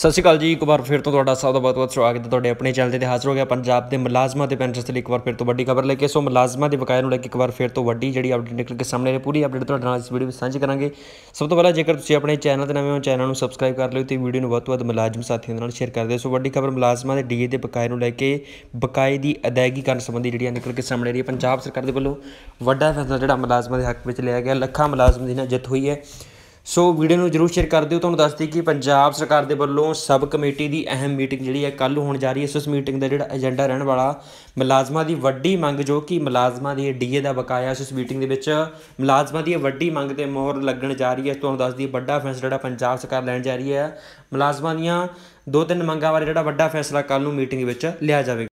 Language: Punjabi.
ਸਤਿ ਸ਼੍ਰੀ ਅਕਾਲ ਜੀ ਇੱਕ ਵਾਰ ਫਿਰ ਤੋਂ ਤੁਹਾਡਾ ਸਭ ਦਾ ਬਹੁਤ-ਬਹੁਤ ਸਵਾਗਤ ਹੈ ਤੁਹਾਡੇ ਆਪਣੇ ਚੈਨਲ ਤੇ ਹਾਜ਼ਰ ਹੋ ਗਿਆ ਪੰਜਾਬ ਦੇ ਮੁਲਾਜ਼ਮਾਂ ਤੇ ਪੈਨਸ਼ਨ ਲਈ ਇੱਕ ਵਾਰ ਫਿਰ ਤੋਂ ਵੱਡੀ ਖਬਰ ਲੈ ਕੇ ਸੋ ਮੁਲਾਜ਼ਮਾਂ ਦੇ ਬਕਾਇਆ ਨੂੰ ਲੈ ਕੇ ਇੱਕ ਵਾਰ ਫਿਰ ਤੋਂ ਵੱਡੀ ਜਿਹੜੀ ਅਪਡੇਟ ਨਿਕਲ ਕੇ ਸਾਹਮਣੇ ਆ ਪੂਰੀ ਅਪਡੇਟ ਤੁਹਾਡੇ ਨਾਲ ਇਸ ਵੀਡੀਓ ਵਿੱਚ ਸਾਂਝੀ ਕਰਾਂਗੇ ਸਭ ਤੋਂ ਪਹਿਲਾਂ ਜੇਕਰ ਤੁਸੀਂ ਆਪਣੇ ਚੈਨਲ ਤੇ ਨਵੇਂ ਹੋ ਚੈਨਲ ਨੂੰ ਸਬਸਕ੍ਰਾਈਬ ਕਰ ਲਿਓ ਤੇ ਵੀਡੀਓ ਨੂੰ ਵੱਧ ਤੋਂ ਵੱਧ ਮੁਲਾਜ਼ਮ ਸਾਥੀਆਂ ਨਾਲ ਸ਼ੇਅਰ ਕਰ ਦਿਓ ਸੋ ਵੱਡੀ ਖਬਰ ਮੁਲਾਜ਼ਮਾਂ ਦੇ ਡੀਏ ਦੇ ਬਕਾਇਆ ਨੂੰ ਲੈ ਕੇ ਬਕਾਏ ਦੀ ਅਦਾਇਗੀ ਕਰਨ ਸੰਬੰਧੀ ਜਿਹੜੀਆਂ ਨਿਕਲ ਕੇ ਸਾਹਮਣੇ ਰਹੀ ਪੰਜਾਬ ਸਰਕਾਰ ਦੇ ਵੱਲੋਂ ਵੱਡਾ ਫੈਸਲਾ ਜਿਹੜਾ ਮੁਲਾਜ਼ਮਾਂ ਦੇ ਹੱਕ ਵਿੱਚ ਲਿਆ ਗਿਆ ਲੱਖਾਂ ਮੁਲਾਜ਼ਮ ਦੀ ਨਾ ਜਿੱਤ ਹੋਈ ਹੈ ਸੋ ਵੀਡੀਓ ਨੂੰ ਜਰੂਰ ਸ਼ੇਅਰ ਕਰ ਦਿਓ ਤੁਹਾਨੂੰ ਦੱਸ ਦਈਏ ਕਿ ਪੰਜਾਬ ਸਰਕਾਰ ਦੇ ਵੱਲੋਂ ਸਬ ਕਮੇਟੀ ਦੀ ਅਹਿਮ ਮੀਟਿੰਗ ਜਿਹੜੀ ਹੈ ਕੱਲ ਹੋਣ ਜਾ ਰਹੀ ਹੈ ਇਸ ਮੀਟਿੰਗ ਦਾ ਜਿਹੜਾ ਏਜੰਡਾ ਰਹਿਣ ਵਾਲਾ ਮੁਲਾਜ਼ਮਾਂ ਦੀ ਵੱਡੀ ਮੰਗ ਜੋ ਕਿ ਮੁਲਾਜ਼ਮਾਂ ਦੀ ਡੀਏ ਦਾ ਬਕਾਇਆ ਇਸ ਮੀਟਿੰਗ ਦੇ ਵਿੱਚ ਮੁਲਾਜ਼ਮਾਂ ਦੀ ਵੱਡੀ ਮੰਗ ਤੇ ਮੋਹਰ ਲੱਗਣ ਜਾ ਰਹੀ ਹੈ ਤੁਹਾਨੂੰ ਦੱਸ ਦਈਏ ਵੱਡਾ ਫੈਸਲਾ ਜਿਹੜਾ ਪੰਜਾਬ ਸਰਕਾਰ ਲੈਣ ਜਾ ਰਹੀ ਹੈ ਮੁਲਾਜ਼ਮਾਂ ਦੀਆਂ ਦੋ ਤਿੰਨ ਮੰਗਾਂ ਬਾਰੇ ਜਿਹੜਾ ਵੱਡਾ ਫੈਸਲਾ ਕੱਲ ਨੂੰ ਮੀਟਿੰਗ ਵਿੱਚ ਲਿਆ ਜਾਵੇਗਾ